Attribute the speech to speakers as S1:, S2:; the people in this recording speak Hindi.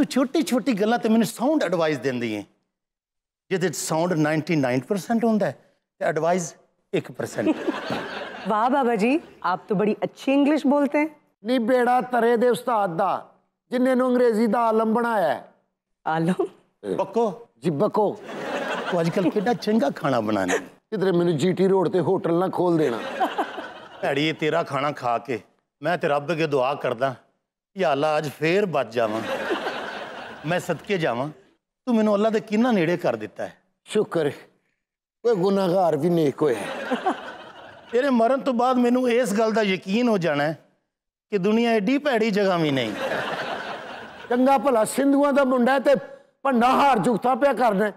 S1: तो छोटी छोटी गल् तो मैंने साउंड एडवाइस दें जिद साउंड नाइनटी
S2: नाइन परसेंट होंगे
S1: तो एडवाइस एक परसेंट
S2: वाह बाबा जी आप तो बड़ी अच्छी इंग्लिश बोलते हैं नहीं बेड़ा तरे दे उसताद का जिन्हें अंग्रेजी का आलम बनाया आलम
S1: बको जी बको तो अजकल कि चंगा खाना बनाने किधरे मैंने जी टी रोड से होटल ना खोल देना भैड़िए तेरा खाना खा के मैं तो रब अगे दुआ करदा या अज फिर बच जावा ਮੈਂ ਸਦਕੇ ਜਾਵਾਂ ਤੂੰ ਮੈਨੂੰ ਅੱਲਾ ਦੇ ਕਿੰਨਾ ਨੇੜੇ ਕਰ ਦਿੱਤਾ ਹੈ ਸ਼ੁਕਰ ਓਏ ਗੁਨਾਹਗਾਰ ਵੀ ਨੇਕ ਹੋਇਆ ਤੇਰੇ ਮਰਨ ਤੋਂ ਬਾਅਦ ਮੈਨੂੰ ਇਸ ਗੱਲ ਦਾ ਯਕੀਨ ਹੋ ਜਾਣਾ ਹੈ ਕਿ ਦੁਨੀਆ ਐਡੀ ਭੈੜੀ ਜਗ੍ਹਾ ਵੀ ਨਹੀਂ ਚੰਗਾ ਭਲਾ ਸਿੰਧੂਆਂ ਦਾ ਮੁੰਡਾ ਤੇ ਭੰਡਾ ਹਾਰ ਚੁਕਤਾ ਪਿਆ ਕਰਨਾ